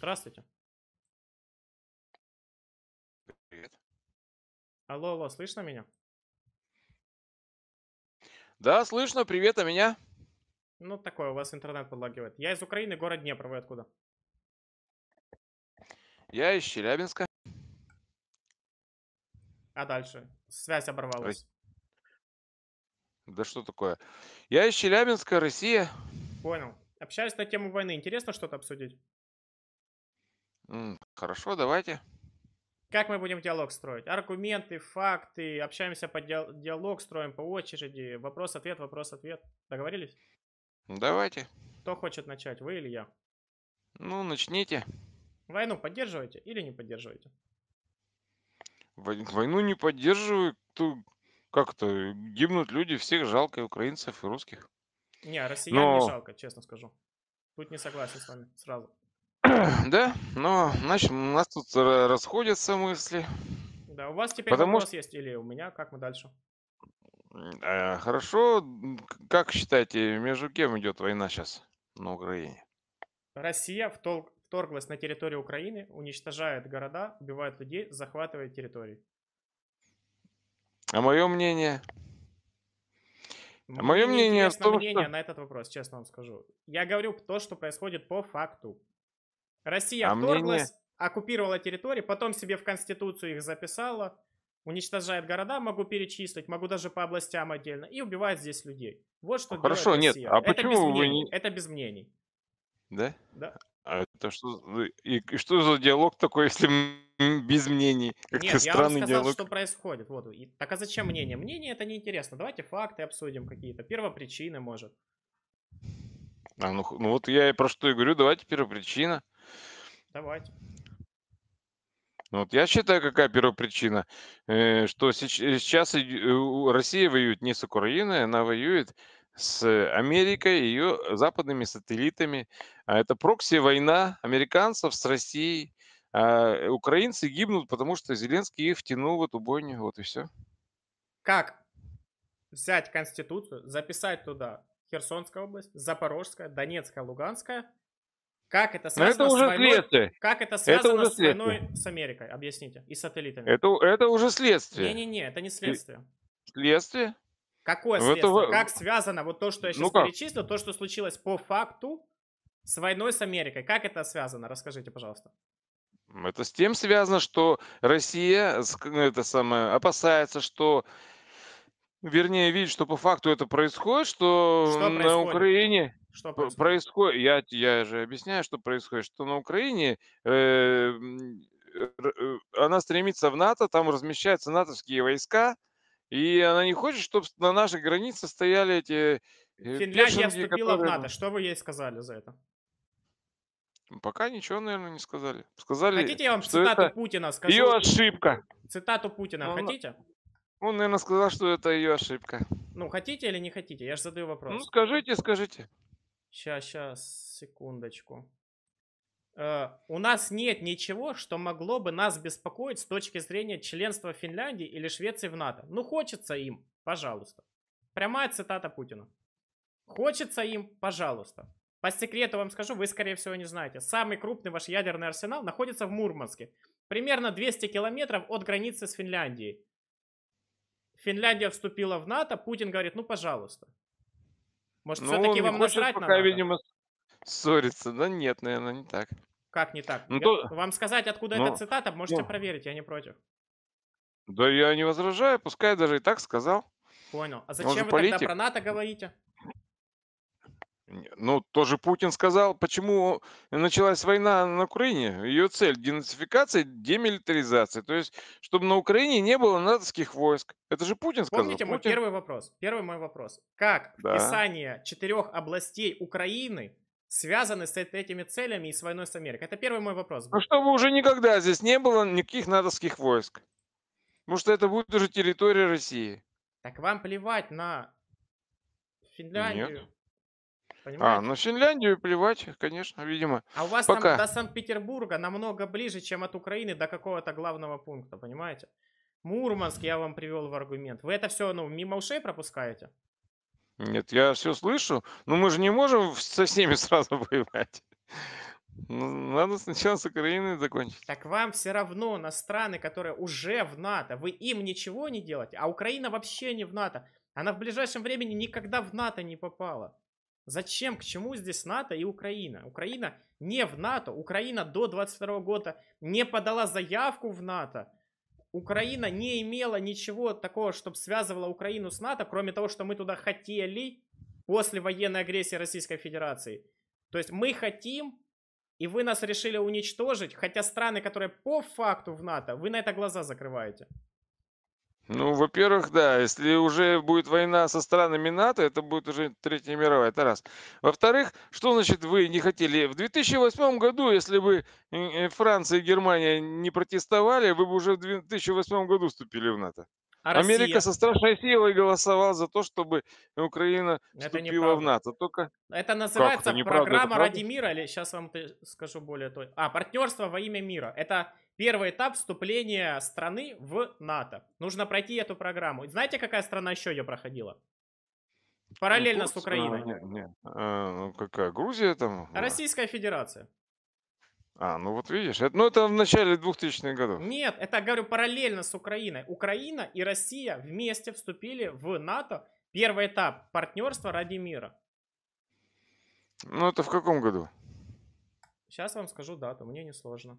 Здравствуйте. Привет. Алло, алло, слышно меня? Да, слышно. Привет, а меня? Ну, такое, у вас интернет подлагивает. Я из Украины, город Днепр, вы откуда? Я из Челябинска. А дальше? Связь оборвалась. Да что такое? Я из Челябинска, Россия. Понял. Общаюсь на тему войны. Интересно что-то обсудить? Хорошо, давайте. Как мы будем диалог строить? Аргументы, факты, общаемся по диа- диалог, строим по очереди, вопрос-ответ, вопрос-ответ. Договорились? Давайте. Кто хочет начать, вы или я? Ну, начните. Войну поддерживаете или не поддерживаете? Войну не поддерживаю. То Как-то гибнут люди, всех жалко, и украинцев, и русских. Не, россиян не жалко, честно скажу. Тут не согласен с вами сразу. Да, но значит, у нас тут расходятся мысли. Да, у вас теперь Потому вопрос есть или у меня, как мы дальше? Э, хорошо, как считаете, между кем идет война сейчас на Украине? Россия втол... вторглась на территорию Украины, уничтожает города, убивает людей, захватывает территории. А мое мнение? А мое мнение, том, мнение что... на этот вопрос, честно вам скажу. Я говорю то, что происходит по факту. Россия а вторглась, не... оккупировала территории, потом себе в Конституцию их записала, уничтожает города, могу перечислить, могу даже по областям отдельно, и убивает здесь людей. Вот что Хорошо, делает Россия. нет, а это почему без вы не... Это без мнений. Да? Да. А это что, и, и что за диалог такой, если без мнений? Как Нет, я вам сказал, диалог. что происходит. Вот. И, так а зачем мнение? Мнение это неинтересно. Давайте факты обсудим какие-то, первопричины, может. А, ну, ну вот я и про что и говорю, давайте первопричина. Давайте. Ну, вот я считаю, какая первая причина, э, что э, сейчас э, Россия воюет не с Украиной, она воюет с Америкой, и ее западными сателлитами. А это прокси-война американцев с Россией. А украинцы гибнут, потому что Зеленский их втянул в эту бойню. Вот и все. Как взять Конституцию, записать туда Херсонская область, Запорожская, Донецкая, Луганская – как это связано это уже с войной? Следствие. Как это связано это уже с войной следствие. с Америкой? Объясните. И с сателлитами. Это, это уже следствие. Не-не-не, это не следствие. Следствие? Какое следствие? Это... Как связано вот то, что я сейчас ну перечислил, то, что случилось по факту с войной с Америкой? Как это связано? Расскажите, пожалуйста. Это с тем связано, что Россия ну, это самое, опасается, что вернее видит, что по факту это происходит, что, что происходит? на Украине что происходит? Происходит, я, я же объясняю, что происходит, что на Украине э, э, э, она стремится в НАТО, там размещаются натовские войска, и она не хочет, чтобы на нашей границе стояли эти э, Финляндия беженки, вступила которые... в НАТО. Что вы ей сказали за это? Пока ничего, наверное, не сказали. Сказали, Хотите, я вам что цитату это Путина скажу? Ее ошибка. Цитату Путина ну, ну хотите? Он, наверное, сказал, что это ее ошибка. Ну, хотите или не хотите? Я же задаю ну, вопрос. Ну, скажите, скажите. Сейчас, сейчас, секундочку. Э, у нас нет ничего, что могло бы нас беспокоить с точки зрения членства Финляндии или Швеции в НАТО. Ну, хочется им, пожалуйста. Прямая цитата Путина. Хочется им, пожалуйста. По секрету вам скажу, вы, скорее всего, не знаете. Самый крупный ваш ядерный арсенал находится в Мурманске. Примерно 200 километров от границы с Финляндией. Финляндия вступила в НАТО, Путин говорит, ну, пожалуйста. Может, ну, все-таки вам насрать пока, надо? видимо, ссориться. Да нет, наверное, не так. Как не так? Ну, я... то... Вам сказать, откуда ну, эта цитата, можете ну. проверить, я не против. Да я не возражаю, пускай даже и так сказал. Понял. А зачем вы политик? тогда про НАТО говорите? Ну, тоже Путин сказал, почему началась война на Украине. Ее цель – денацификация, демилитаризация. То есть, чтобы на Украине не было натовских войск. Это же Путин сказал. Помните мой первый вопрос? Первый мой вопрос. Как да. описание четырех областей Украины связаны с этими целями и с войной с Америкой? Это первый мой вопрос. Ну, чтобы уже никогда здесь не было никаких натовских войск. Потому что это будет уже территория России. Так вам плевать на Финляндию, Нет. А, понимаете? А, на Финляндию плевать, конечно, видимо. А у вас Пока. там до Санкт-Петербурга намного ближе, чем от Украины до какого-то главного пункта, понимаете? Мурманск я вам привел в аргумент. Вы это все ну, мимо ушей пропускаете? Нет, я все слышу, но мы же не можем со всеми сразу воевать. Надо сначала с Украиной закончить. Так вам все равно на страны, которые уже в НАТО, вы им ничего не делаете, а Украина вообще не в НАТО. Она в ближайшем времени никогда в НАТО не попала. Зачем, к чему здесь НАТО и Украина? Украина не в НАТО. Украина до 22 года не подала заявку в НАТО. Украина не имела ничего такого, чтобы связывала Украину с НАТО, кроме того, что мы туда хотели после военной агрессии Российской Федерации. То есть мы хотим, и вы нас решили уничтожить, хотя страны, которые по факту в НАТО, вы на это глаза закрываете. Ну, во-первых, да, если уже будет война со странами НАТО, это будет уже Третья мировая, это раз. Во-вторых, что значит вы не хотели? В 2008 году, если бы э, э, Франция и Германия не протестовали, вы бы уже в 2008 году вступили в НАТО. А Америка Россия? со страшной силой голосовала за то, чтобы Украина вступила в НАТО. Только это называется это программа это ради мира, или сейчас вам скажу более точно. А партнерство во имя мира. Это Первый этап вступления страны в НАТО. Нужно пройти эту программу. Знаете, какая страна еще ее проходила? Параллельно ну, с Украиной. Нет, не. А, ну, какая? Грузия там? А. Российская Федерация. А, ну вот видишь, это, ну это в начале 2000-х годов. Нет, это, говорю, параллельно с Украиной. Украина и Россия вместе вступили в НАТО. Первый этап партнерства ради мира. Ну это в каком году? Сейчас вам скажу дату, мне не сложно.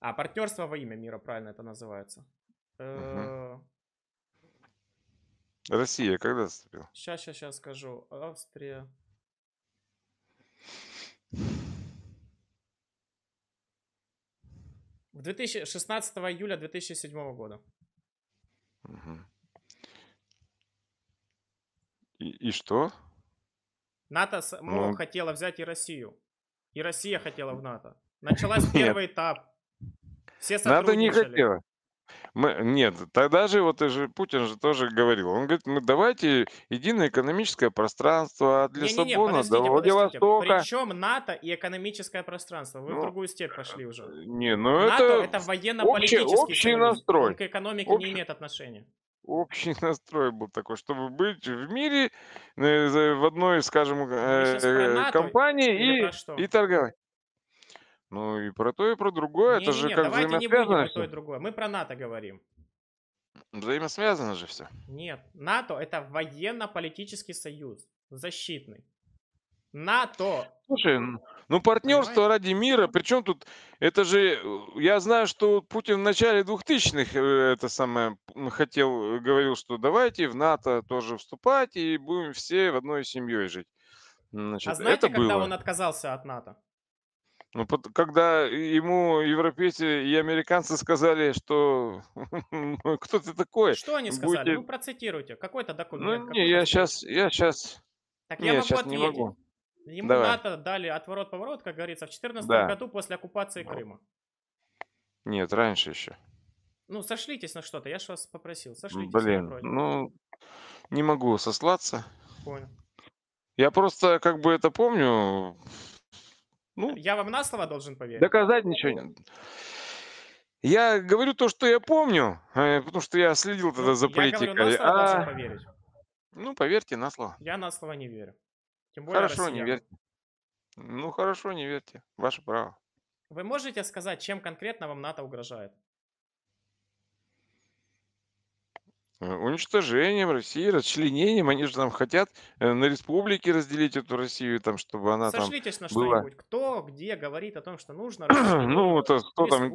А, партнерство во имя мира, правильно это называется. Э, Россия когда вступила? Сейчас, сейчас, сейчас скажу. Австрия. В 2016 июля 2007 года. Угу. И, и что? НАТО ну, ну, хотела взять и Россию. И Россия хотела в НАТО. Началась первый этап. Все НАТО не хотело. Мы, нет, тогда же вот же Путин же тоже говорил. Он говорит, мы давайте единое экономическое пространство от не, Лиссабона не, не, до Владивостока. Причем НАТО и экономическое пространство. Вы ну, в другую степь пошли уже. Э, не, ну НАТО это, это военно-политический общий, общий настрой. к экономике общий, не имеет отношения. Общий настрой был такой, чтобы быть в мире э, в одной, скажем, ну, э, компании и, и торговать. Ну и про то, и про другое. Не, это не, же не, как давайте не будем про то и другое. Мы про НАТО говорим. Взаимосвязано же все. Нет, НАТО это военно-политический союз, защитный. НАТО. Слушай, ну партнерство Понимаете? ради мира, причем тут, это же, э, я знаю, что Путин в начале 2000-х э, это самое хотел, э, говорил, что давайте в НАТО тоже вступать и будем все в одной семьей жить. А значит, а знаете, это когда было... он отказался от НАТО? Ну, когда ему европейцы и американцы сказали, что «Ну, кто ты такой? Что они сказали? Будете... Ну, процитируйте. Какой-то документ. Ну, не, я сейчас, я сейчас... Так не, я, я сейчас ответить. не могу. Ему Давай. НАТО дали отворот-поворот, как говорится, в 2014 да. году после оккупации Крыма. Нет, раньше еще. Ну, сошлитесь на что-то, я же вас попросил. Сошлитесь Блин, на ну, не могу сослаться. Понял. Я просто как бы это помню, ну, я вам на слово должен поверить. Доказать ничего нет. Я говорю то, что я помню, а потому что я следил тогда ну, за политикой. Я говорю, на слово а... должен поверить. Ну, поверьте на слово. Я на слово не верю. Тем более хорошо, россиян. не верьте. Ну, хорошо, не верьте. Ваше право. Вы можете сказать, чем конкретно вам НАТО угрожает? Э, уничтожением России, расчленением, они же там хотят э, на республики разделить эту Россию, там, чтобы она Сошлитесь там на что-нибудь. Кто, где говорит о том, что нужно Ну, это кто там...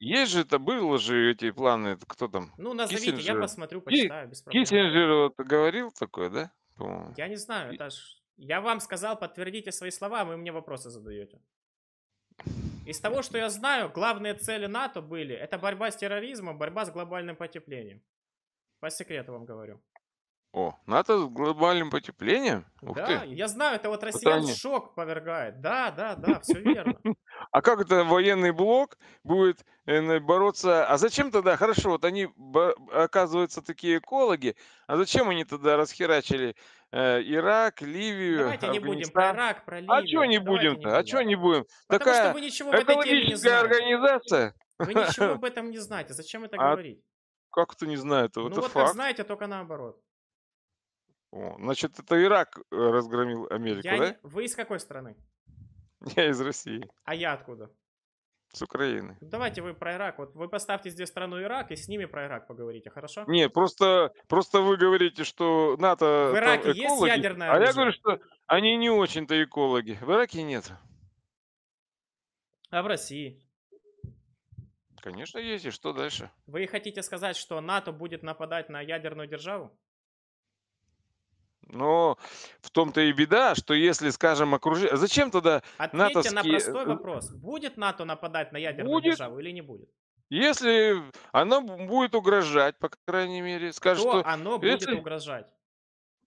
Есть же это, было же эти планы, кто там? Ну, назовите, Киссинджер. я посмотрю, почитаю, без Киссинджер вот говорил такое, да? По-моему. Я не знаю, это ж... Я вам сказал, подтвердите свои слова, а вы мне вопросы задаете. Из того, что я знаю, главные цели НАТО были это борьба с терроризмом, борьба с глобальным потеплением. По секрету вам говорю. О, НАТО ну с глобальным потеплением? Ух да, ты. я знаю, это вот россиян Потому... шок повергает. Да, да, да, все верно. А как это военный блок будет э, бороться? А зачем тогда, хорошо, вот они, оказываются, такие экологи, а зачем они тогда расхерачили э, Ирак, Ливию, Давайте не будем про Ирак, про а Ливию. А что не будем-то? А что не будем? Потому Такая что вы ничего в этой теме не знаете. организация. Вы ничего об этом не знаете. Зачем это а говорить? Как ты не знаю этого? Ну это вот факт. как знаете, только наоборот. О, значит, это Ирак э, разгромил Америку, я да? Не... Вы из какой страны? Я из России. А я откуда? С Украины. Ну, давайте вы про Ирак. Вот вы поставьте здесь страну Ирак и с ними про Ирак поговорите, хорошо? Нет, просто, просто вы говорите, что НАТО В Ираке экологи, есть ядерная оружие? А я говорю, что они не очень-то экологи. В Ираке нет. А в России? Конечно, есть. И что дальше? Вы хотите сказать, что НАТО будет нападать на ядерную державу? Но ну, в том-то и беда, что если, скажем, окружение... Зачем тогда Ответьте натовские... на простой э, вопрос. Будет НАТО нападать на ядерную будет. державу или не будет? Если оно будет угрожать, по крайней мере, скажет, что... что... оно будет это... угрожать?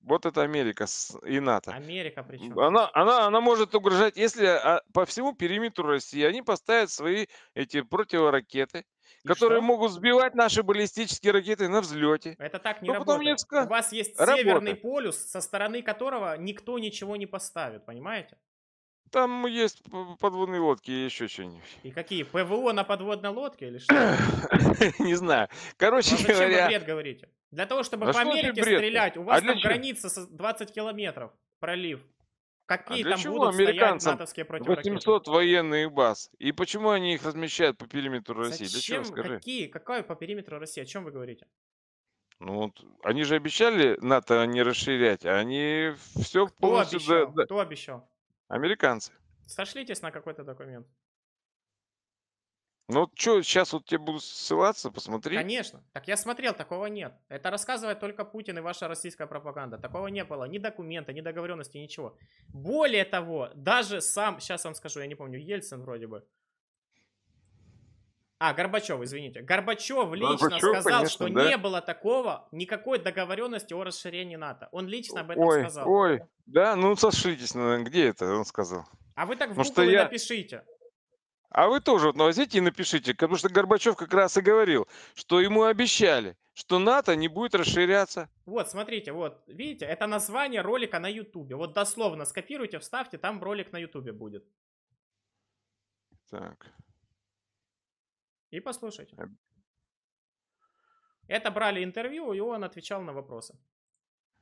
Вот это Америка и НАТО. Америка причем. Она, она, она может угрожать, если а, по всему периметру России они поставят свои эти противоракеты, И которые что? могут сбивать наши баллистические ракеты на взлете. Это так не Ну, потом работает. У вас есть северный полюс, со стороны которого никто ничего не поставит, понимаете? Там есть подводные лодки и еще что-нибудь. И какие, ПВО на подводной лодке или что? Не знаю. Короче говоря. Ну, а зачем вы говоря, бред говорите? Для того, чтобы да по Америке стрелять, у а вас а там граница 20 километров, пролив. А Какие а для там чего будут стоять натовские 800 военных баз. И почему они их размещают по периметру России? Зачем? Для чего, Какие? Какая по периметру России? О чем вы говорите? Ну вот, они же обещали НАТО не расширять, а они все Кто полностью... Обещал? Да, да. Кто обещал? Американцы. Сошлитесь на какой-то документ. Ну, что, сейчас вот тебе буду ссылаться, посмотри. Конечно. Так я смотрел, такого нет. Это рассказывает только Путин и ваша российская пропаганда. Такого не было. Ни документа, ни договоренности, ничего. Более того, даже сам, сейчас вам скажу, я не помню, Ельцин вроде бы. А, Горбачев, извините. Горбачев лично Горбачев, сказал, конечно, что да. не было такого, никакой договоренности о расширении НАТО. Он лично об этом ой, сказал. Ой, да, ну сошлитесь, наверное, где это он сказал. А вы так в Google что я... напишите. А вы тоже вот возьмите и напишите, потому что Горбачев как раз и говорил, что ему обещали, что НАТО не будет расширяться. Вот, смотрите, вот, видите, это название ролика на Ютубе. Вот дословно скопируйте, вставьте, там ролик на Ютубе будет. Так. И послушайте. Это брали интервью, и он отвечал на вопросы.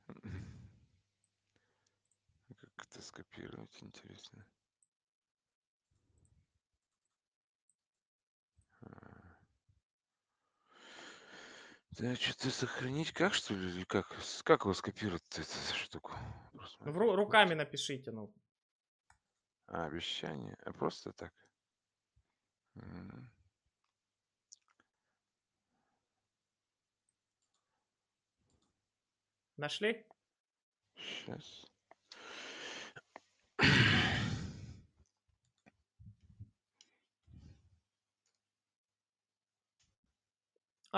Как это скопировать, интересно. Да что-то сохранить как, что ли, или как? Как его скопировать эту штуку? Ну, в ру- руками напишите, ну. А, обещание. А просто так. Нашли? Сейчас.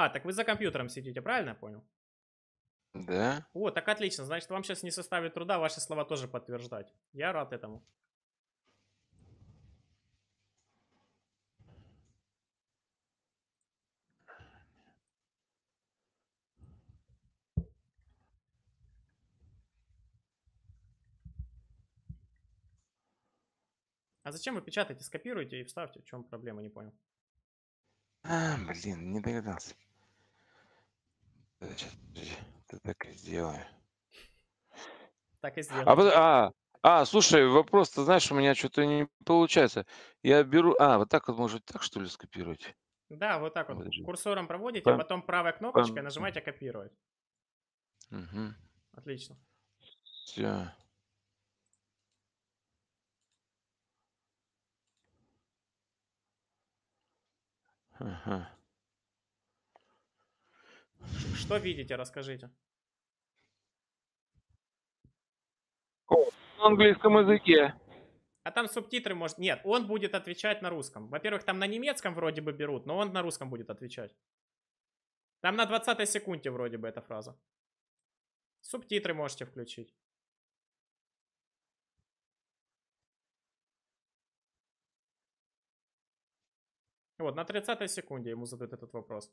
А, так вы за компьютером сидите, правильно я понял? Да. О, так отлично. Значит, вам сейчас не составит труда ваши слова тоже подтверждать. Я рад этому. А зачем вы печатаете? Скопируйте и вставьте. В чем проблема, не понял. А, блин, не догадался. Сейчас, ты так и сделай. Так и сделай. А, а, а, слушай, вопрос, ты знаешь, у меня что-то не получается. Я беру... А, вот так вот, может, так что ли скопировать? Да, вот так вот. Подожди. Курсором проводите, а потом правой кнопочкой нажимаете «Копировать». Угу. Отлично. Все. Ага. Что видите, расскажите. На английском языке. А там субтитры, может... Нет, он будет отвечать на русском. Во-первых, там на немецком вроде бы берут, но он на русском будет отвечать. Там на 20 секунде вроде бы эта фраза. Субтитры можете включить. Вот, на 30 секунде ему задают этот вопрос.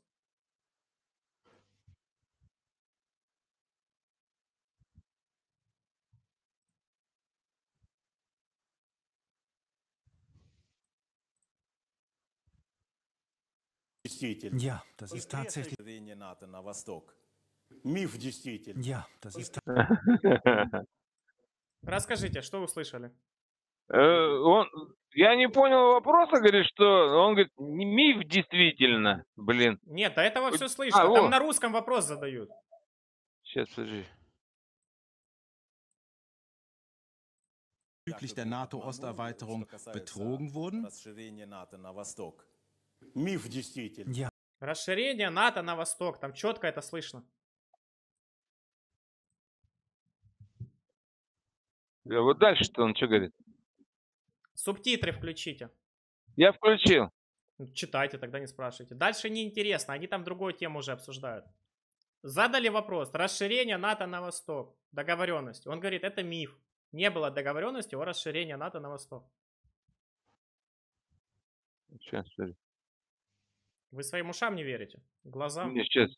действительно. Ja, das ist tatsächlich. Миф действительно. Ja, das ist Расскажите, что вы слышали? Э, он, я не понял вопроса, говорит, что он говорит, миф действительно, блин. Нет, а этого все слышно. А, Там о. на русском вопрос задают. Сейчас, подожди. Bezüglich der NATO-Osterweiterung betrogen wurden? Миф действительно. Я... Расширение НАТО на восток. Там четко это слышно. Бля, э, вот дальше-то он что говорит? Субтитры включите. Я включил. Читайте, тогда не спрашивайте. Дальше неинтересно, они там другую тему уже обсуждают. Задали вопрос, расширение НАТО на восток, договоренность. Он говорит, это миф. Не было договоренности о расширении НАТО на восток. Сейчас, вы своим ушам не верите? Глазам? Мне сейчас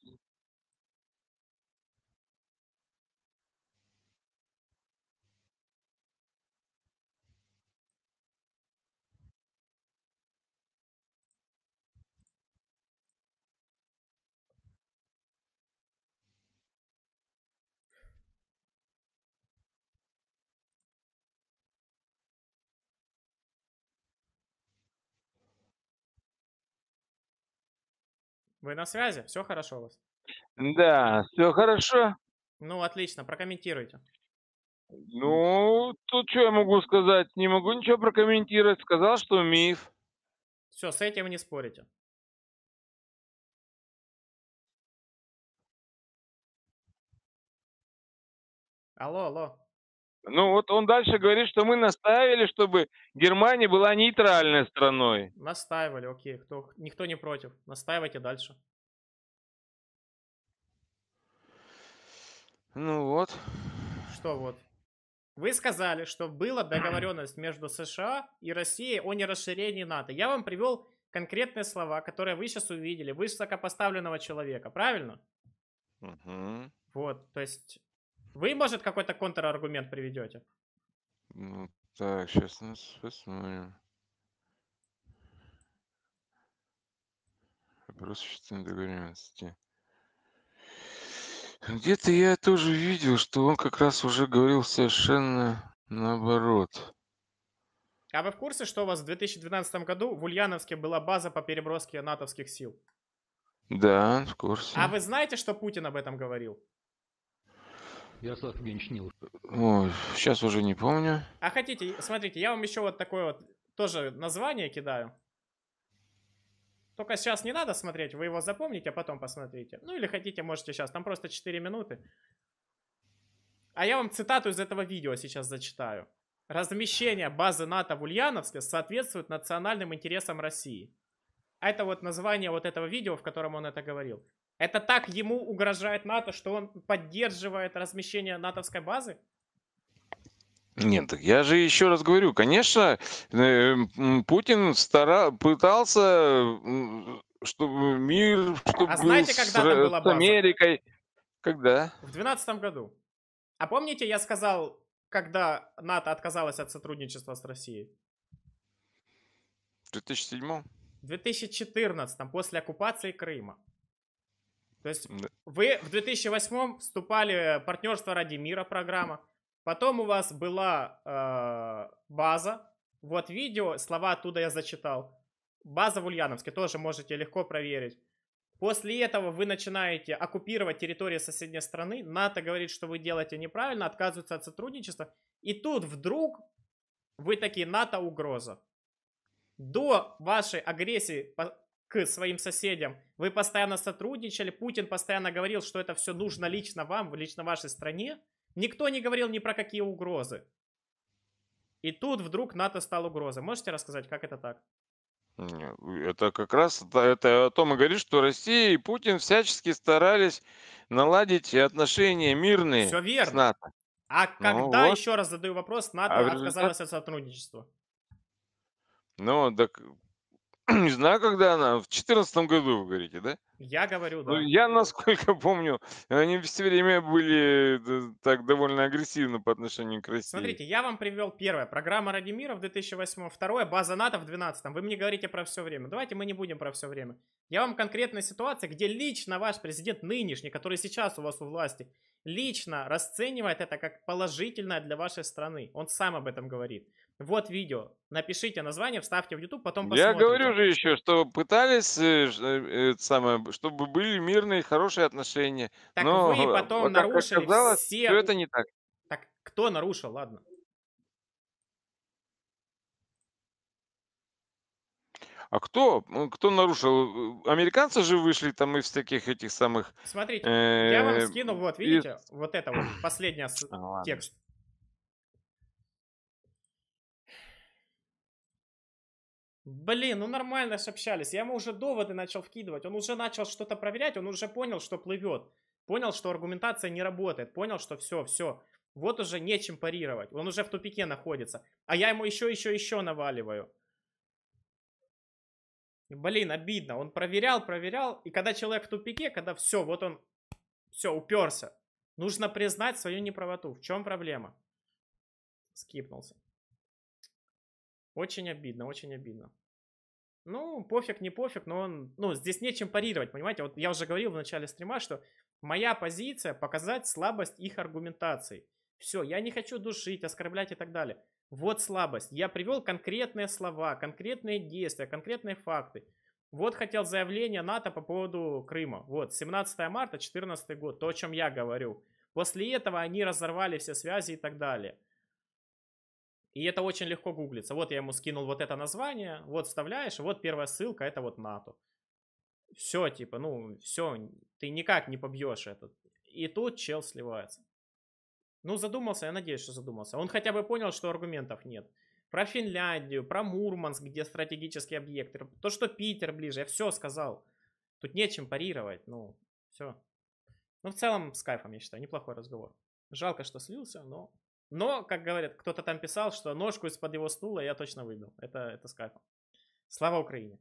Вы на связи? Все хорошо у вас? Да, все хорошо. Ну, отлично, прокомментируйте. Ну, тут что я могу сказать? Не могу ничего прокомментировать. Сказал, что миф. Все, с этим не спорите. Алло, алло. Ну вот он дальше говорит, что мы настаивали, чтобы Германия была нейтральной страной. Настаивали, окей. Кто, никто не против. Настаивайте дальше. Ну вот. Что вот? Вы сказали, что была договоренность между США и Россией о нерасширении НАТО. Я вам привел конкретные слова, которые вы сейчас увидели, высокопоставленного человека, правильно? Угу. Вот, то есть вы, может, какой-то контраргумент приведете? Ну, так, сейчас нас ну, посмотрим. Вопрос считаем договоренности. Где-то я тоже видел, что он как раз уже говорил совершенно наоборот. А вы в курсе, что у вас в 2012 году в Ульяновске была база по переброске натовских сил? Да, в курсе. А вы знаете, что Путин об этом говорил? Ярослав Евгеньевич Нил? Ой, сейчас уже не помню. А хотите, смотрите, я вам еще вот такое вот тоже название кидаю. Только сейчас не надо смотреть, вы его запомните, а потом посмотрите. Ну или хотите, можете сейчас, там просто 4 минуты. А я вам цитату из этого видео сейчас зачитаю. Размещение базы НАТО в Ульяновске соответствует национальным интересам России. А это вот название вот этого видео, в котором он это говорил. Это так ему угрожает НАТО, что он поддерживает размещение натовской базы? Нет, я же еще раз говорю, конечно, э, Путин стара... пытался, чтобы э, мир, чтобы а знаете, когда с... Э, была база? с Америкой. Когда? В двенадцатом году. А помните, я сказал, когда НАТО отказалась от сотрудничества с Россией? В 2007? В 2014, после оккупации Крыма. То есть да. вы в 2008 вступали в партнерство ради мира программа, потом у вас была э, база, вот видео, слова оттуда я зачитал. База в Ульяновске, тоже можете легко проверить. После этого вы начинаете оккупировать территорию соседней страны, НАТО говорит, что вы делаете неправильно, отказывается от сотрудничества, и тут вдруг вы такие, НАТО угроза. До вашей агрессии к своим соседям. Вы постоянно сотрудничали, Путин постоянно говорил, что это все нужно лично вам, лично вашей стране. Никто не говорил ни про какие угрозы. И тут вдруг НАТО стал угрозой. Можете рассказать, как это так? Это как раз это о том и говорит, что Россия и Путин всячески старались наладить отношения мирные Все верно. с НАТО. А ну когда, ну, вот. еще раз задаю вопрос, НАТО а отказалось результат... от сотрудничества? Ну, так Не знаю, когда она. В четырнадцатом году, вы говорите, да? Я говорю, ну, да. Ну, я, насколько помню, они все время были э, так довольно агрессивны по отношению к России. Смотрите, я вам привел первое. Программа ради мира в 2008, второе, база НАТО в 2012. Вы мне говорите про все время. Давайте мы не будем про все время. Я вам конкретная ситуация, где лично ваш президент нынешний, который сейчас у вас у власти, лично расценивает это как положительное для вашей страны. Он сам об этом говорит. Вот видео. Напишите название, вставьте в YouTube, потом посмотрим. Я говорю же еще, что пытались, э, э, э самое, чтобы были мирные, хорошие отношения. Так но вы потом вот, нарушили оказалось, все... Что это не так. Так кто нарушил, ладно? А кто? Кто нарушил? Э, американцы же вышли там из таких этих самых... Смотрите, я вам скину вот видите, вот это вот, последний а, текст. Блин, ну нормально же общались. Я ему уже доводы начал вкидывать. Он уже начал что-то проверять, он уже понял, что плывет. Понял, что аргументация не работает. Понял, что все, все. Вот уже нечем парировать. Он уже в тупике находится. А я ему еще, еще, еще наваливаю. Блин, обидно. Он проверял, проверял. И когда человек в тупике, когда все, вот он, все, уперся. Нужно признать свою неправоту. В чем проблема? Скипнулся. Очень обидно, очень обидно. Ну, пофиг, не пофиг, но он... Ну, здесь нечем парировать, понимаете? Вот я уже говорил в начале стрима, что моя позиция — показать слабость их аргументации. Все, я не хочу душить, оскорблять и так далее. Вот слабость. Я привел конкретные слова, конкретные действия, конкретные факты. Вот хотел заявление НАТО по поводу Крыма. Вот, 17 марта 2014 год, то, о чем я говорю. После этого они разорвали все связи и так далее. И это очень легко гуглится. Вот я ему скинул вот это название, вот вставляешь, вот первая ссылка, это вот НАТО. Все, типа, ну, все, ты никак не побьешь этот. И тут чел сливается. Ну, задумался, я надеюсь, что задумался. Он хотя бы понял, что аргументов нет. Про Финляндию, про Мурманск, где стратегический объект, то, что Питер ближе, я все сказал. Тут нечем парировать, ну, все. Ну, в целом, с кайфом, я считаю, неплохой разговор. Жалко, что слился, но но, как говорят, кто-то там писал, что ножку из-под его стула я точно выбил. Это, это с Слава Украине!